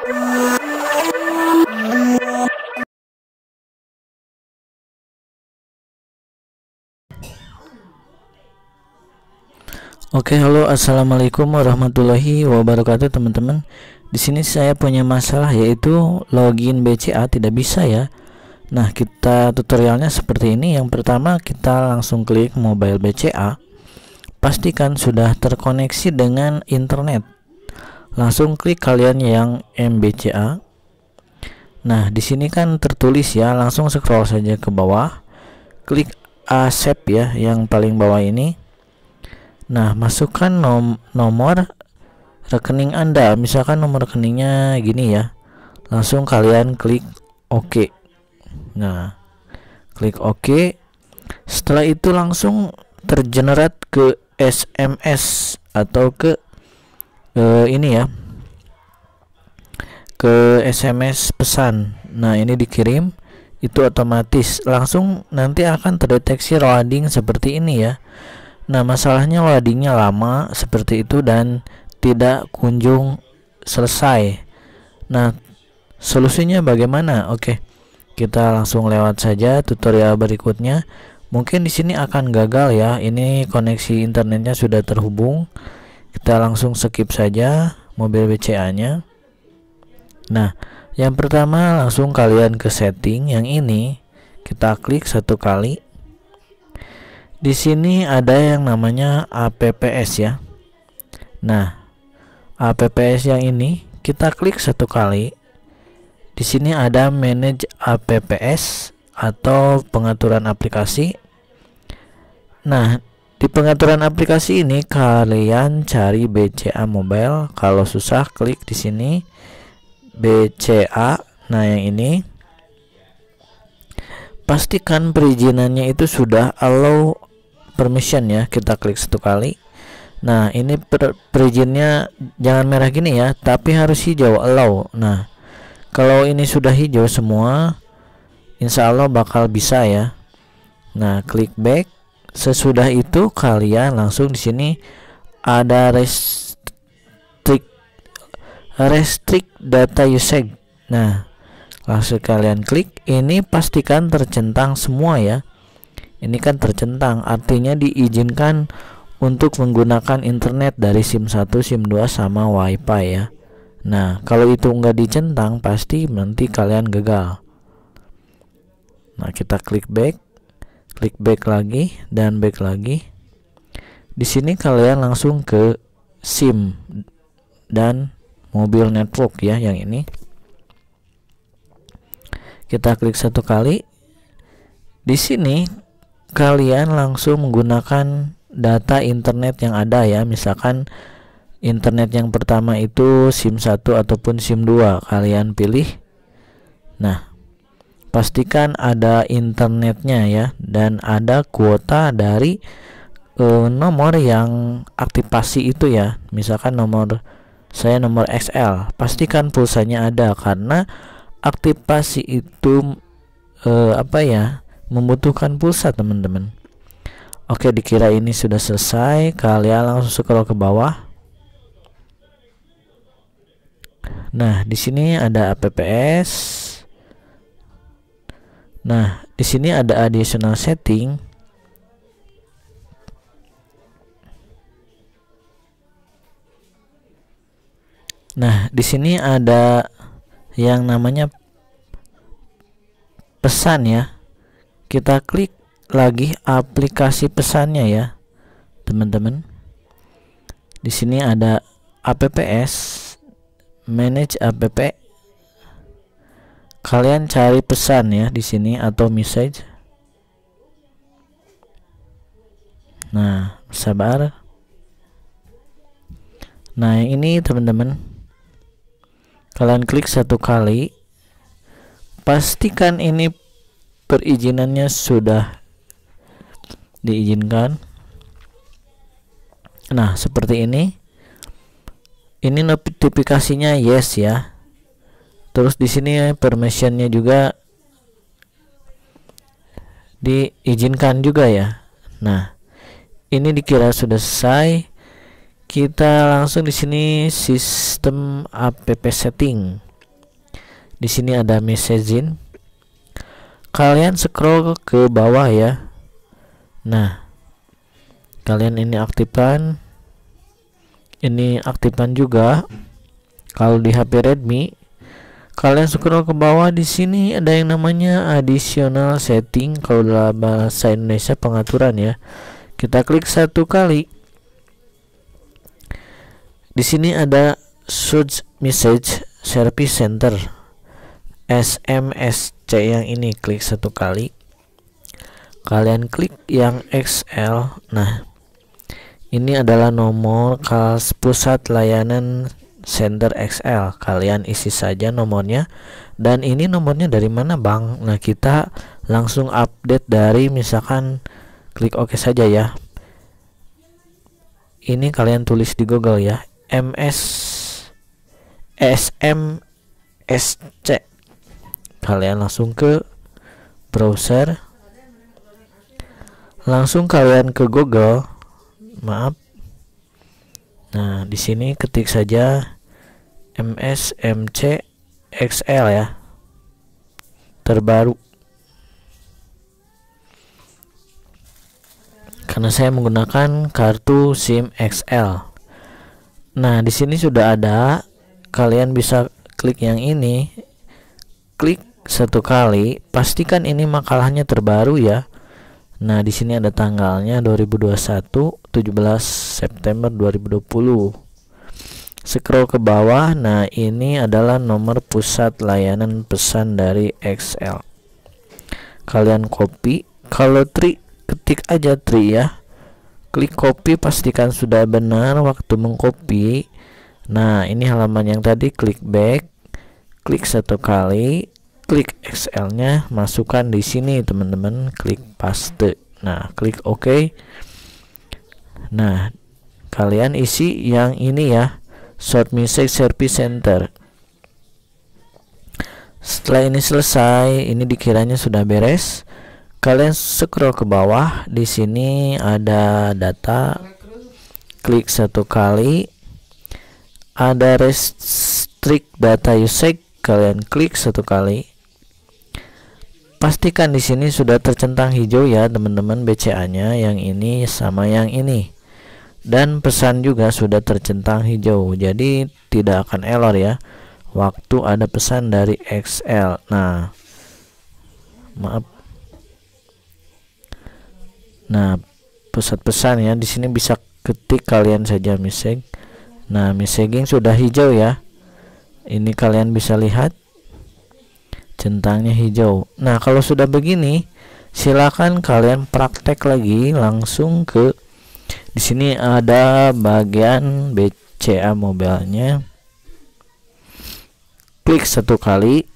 Oke, okay, halo, assalamualaikum warahmatullahi wabarakatuh, teman-teman. Di sini saya punya masalah yaitu login BCA tidak bisa ya. Nah, kita tutorialnya seperti ini. Yang pertama, kita langsung klik mobile BCA. Pastikan sudah terkoneksi dengan internet langsung klik kalian yang MBCA nah di sini kan tertulis ya langsung scroll saja ke bawah klik Asep ya yang paling bawah ini nah masukkan nom nomor rekening anda misalkan nomor rekeningnya gini ya langsung kalian klik OK nah klik OK setelah itu langsung tergenerate ke SMS atau ke ke ini ya ke SMS pesan. Nah, ini dikirim itu otomatis langsung nanti akan terdeteksi loading seperti ini ya. Nah, masalahnya loadingnya lama seperti itu dan tidak kunjung selesai. Nah, solusinya bagaimana? Oke. Kita langsung lewat saja tutorial berikutnya. Mungkin di sini akan gagal ya. Ini koneksi internetnya sudah terhubung kita langsung skip saja mobil BCA nya nah yang pertama langsung kalian ke setting yang ini kita klik satu kali di sini ada yang namanya APPS ya nah APPS yang ini kita klik satu kali di sini ada manage APPS atau pengaturan aplikasi. Nah, di pengaturan aplikasi ini kalian cari BCA Mobile. Kalau susah klik di sini BCA. Nah, yang ini pastikan perizinannya itu sudah allow permission ya. Kita klik satu kali. Nah, ini per perizinnya jangan merah gini ya, tapi harus hijau allow. Nah, kalau ini sudah hijau semua, insya Allah bakal bisa ya. Nah, klik back Sesudah itu kalian langsung di sini ada restrict restrict data usage. Nah, langsung kalian klik ini pastikan tercentang semua ya. Ini kan tercentang, artinya diizinkan untuk menggunakan internet dari SIM 1, SIM 2 sama WiFi ya. Nah, kalau itu enggak dicentang pasti nanti kalian gagal. Nah, kita klik back klik back lagi dan back lagi di sini kalian langsung ke SIM dan mobil network ya yang ini kita klik satu kali di sini kalian langsung menggunakan data internet yang ada ya misalkan internet yang pertama itu SIM 1 ataupun SIM 2 kalian pilih nah pastikan ada internetnya ya dan ada kuota dari e, nomor yang aktivasi itu ya misalkan nomor saya nomor XL pastikan pulsanya ada karena aktivasi itu e, apa ya membutuhkan pulsa teman-teman Oke dikira ini sudah selesai kalian langsung scroll ke bawah Nah di sini ada APPS Nah, di sini ada additional setting. Nah, di sini ada yang namanya pesan ya. Kita klik lagi aplikasi pesannya ya, teman-teman. Di sini ada APPS, manage APP kalian cari pesan ya di sini atau message nah sabar nah yang ini teman-teman kalian klik satu kali pastikan ini perizinannya sudah diizinkan nah seperti ini ini notifikasinya yes ya terus di sini ya, permissionnya juga diizinkan juga ya nah ini dikira sudah selesai kita langsung di sini sistem app setting di sini ada messaging kalian scroll ke bawah ya nah kalian ini aktifkan ini aktifkan juga kalau di HP Redmi kalian scroll ke bawah di sini ada yang namanya additional setting kalau dalam bahasa Indonesia pengaturan ya kita klik satu kali di sini ada search message service center SMSC yang ini klik satu kali kalian klik yang XL nah ini adalah nomor kas pusat layanan sender XL kalian isi saja nomornya dan ini nomornya dari mana Bang Nah kita langsung update dari misalkan klik OK saja ya ini kalian tulis di Google ya MS SM SC. kalian langsung ke browser langsung kalian ke Google maaf Nah, di sini ketik saja MSMC XL ya. Terbaru. Karena saya menggunakan kartu SIM XL. Nah, di sini sudah ada. Kalian bisa klik yang ini. Klik satu kali, pastikan ini makalahnya terbaru ya. Nah, di sini ada tanggalnya 2021 17 September 2020. Scroll ke bawah. Nah, ini adalah nomor pusat layanan pesan dari XL. Kalian copy. Kalau tri ketik aja tri ya. Klik copy pastikan sudah benar waktu mengcopy. Nah, ini halaman yang tadi klik back. Klik satu kali klik xl nya masukkan di sini teman-teman, klik paste. Nah, klik OK. Nah, kalian isi yang ini ya, short music service center. Setelah ini selesai, ini dikiranya sudah beres. Kalian scroll ke bawah, di sini ada data. Klik satu kali. Ada restrict data usage, kalian klik satu kali pastikan di sini sudah tercentang hijau ya teman-teman BCA-nya yang ini sama yang ini dan pesan juga sudah tercentang hijau jadi tidak akan error ya waktu ada pesan dari XL nah maaf nah pusat pesan ya di sini bisa ketik kalian saja miseng. nah miseng sudah hijau ya ini kalian bisa lihat centangnya hijau. Nah, kalau sudah begini, silakan kalian praktek lagi langsung ke di sini ada bagian BCA mobilnya. Klik satu kali.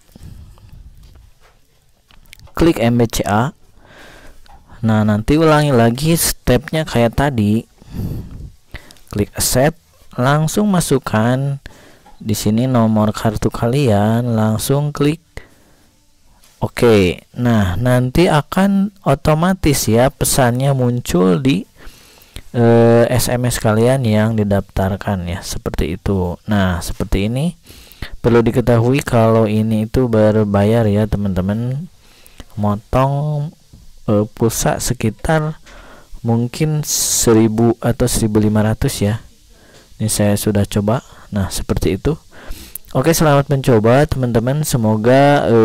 Klik MBCA. Nah, nanti ulangi lagi stepnya kayak tadi. Klik accept, langsung masukkan di sini nomor kartu kalian, langsung klik Oke, nah nanti akan otomatis ya pesannya muncul di e, eh, SMS kalian yang didaftarkan ya, seperti itu. Nah, seperti ini perlu diketahui kalau ini itu berbayar ya teman-teman, motong e, pulsa sekitar mungkin 1000 atau 1500 ya. Ini saya sudah coba. Nah, seperti itu. Oke, selamat mencoba teman-teman. Semoga e,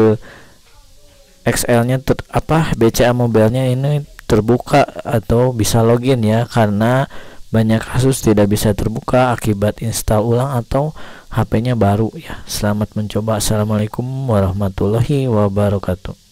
XL-nya ter, apa BCA mobile-nya ini terbuka atau bisa login ya karena banyak kasus tidak bisa terbuka akibat install ulang atau HP-nya baru ya. Selamat mencoba. Assalamualaikum warahmatullahi wabarakatuh.